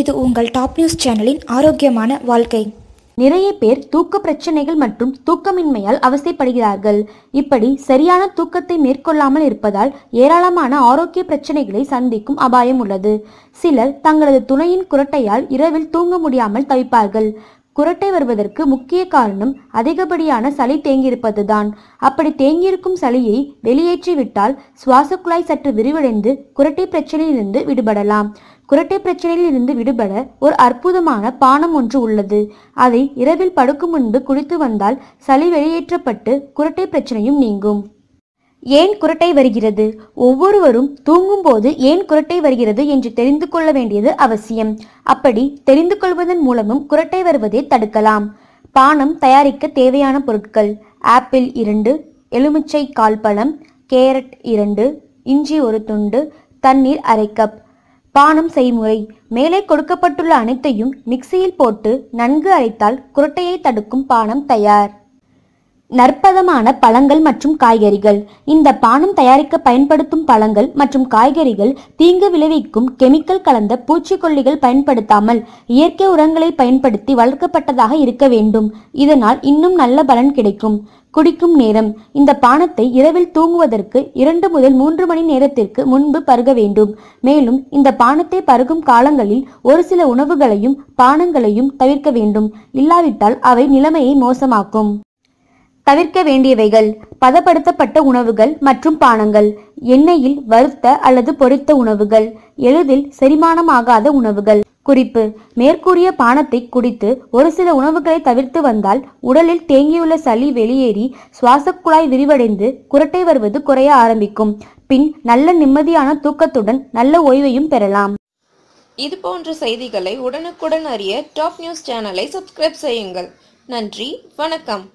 இது உங்கள் top news சேனலின் ஆரோக்கியமான வாழ்க்கை நிறைய பேர் தூக்க பிரச்சனைகள் மற்றும் தூக்கமின்மையால் அவசியப்படுகிறார்கள் இப்படி சரியான தூக்கத்தை மேற்கொள்ளாமல் இருப்பதால் ஏராளமான ஆரோக்கிய பிரச்சனைகளை சந்திக்கும் அபாயம் உள்ளது சிலர் தங்களது துணையின் குரட்டையால் இரவில் தூங்க முடியாமல் தவிப்பார்கள் குரட்டை வருவதற்கு முக்கிய காரணம் அதிகப்படியான சளி தேங்கியிருப்பதுதான் அப்படி தேங்கியிருக்கும் சளியை வெளியேற்றிவிட்டால் சுவாச குழாய் சற்று விரிவடைந்து குரட்டை பிரச்சனையிலிருந்து விடுபடலாம் குரட்டை பிரச்சனையிலிருந்து விடுபட ஒரு அற்புதமான பானம் ஒன்று உள்ளது அதை இரவில் படுக்கும் முன்பு குளித்து வந்தால் சளி வெளியேற்றப்பட்டு குரட்டை பிரச்சனையும் நீங்கும் ஏன் குரட்டை வருகிறது ஒவ்வொருவரும் தூங்கும்போது ஏன் குரட்டை வருகிறது என்று தெரிந்து கொள்ள வேண்டியது அவசியம் அப்படி தெரிந்து கொள்வதன் மூலமும் குரட்டை வருவதை தடுக்கலாம் பானம் தயாரிக்க தேவையான பொருட்கள் ஆப்பிள் இரண்டு எலுமிச்சை கால் பழம் கேரட் இரண்டு இஞ்சி ஒரு துண்டு தண்ணீர் அரை கப் பானம் செய்முறை மேலே கொடுக்கப்பட்டுள்ள அனைத்தையும் மிக்சியில் போட்டு நன்கு அரைத்தால் குரட்டையை தடுக்கும் பானம் தயார் நற்பதமான பழங்கள் மற்றும் காய்கறிகள் இந்த பானம் தயாரிக்க பயன்படுத்தும் பழங்கள் மற்றும் காய்கறிகள் தீங்கு விளைவிக்கும் கெமிக்கல் கலந்த பூச்சிக்கொல்லிகள் பயன்படுத்தாமல் இயற்கை உரங்களை பயன்படுத்தி வளர்க்கப்பட்டதாக இருக்க வேண்டும் இதனால் இன்னும் நல்ல பலன் கிடைக்கும் குடிக்கும் நேரம் இந்த பானத்தை இரவில் தூங்குவதற்கு இரண்டு முதல் மூன்று மணி நேரத்திற்கு முன்பு பருக வேண்டும் மேலும் இந்த பானத்தை பருகும் காலங்களில் ஒரு சில உணவுகளையும் பானங்களையும் தவிர்க்க வேண்டும் இல்லாவிட்டால் அவை நிலைமையை மோசமாக்கும் தவிர்க்க வேண்டியவைகள் பதப்படுத்தப்பட்ட உணவுகள் மற்றும் பானங்கள் எண்ணெயில் வறுத்த அல்லது பொறித்த உணவுகள் எளிதில் செரிமானமாகாத உணவுகள் குறிப்பு மேற்கூறிய பானத்தை குடித்து ஒரு சில உணவுகளை தவிர்த்து வந்தால் உடலில் தேங்கியுள்ள சளி வெளியேறி சுவாசக்குழாய் விரிவடைந்து குரட்டை வருவது குறைய ஆரம்பிக்கும் பின் நல்ல நிம்மதியான தூக்கத்துடன் நல்ல ஓய்வையும் பெறலாம் இது போன்ற செய்திகளை உடனுக்குடன் அறிய டாப் நியூஸ் சேனலை சப்ஸ்கிரைப் செய்யுங்கள் நன்றி வணக்கம்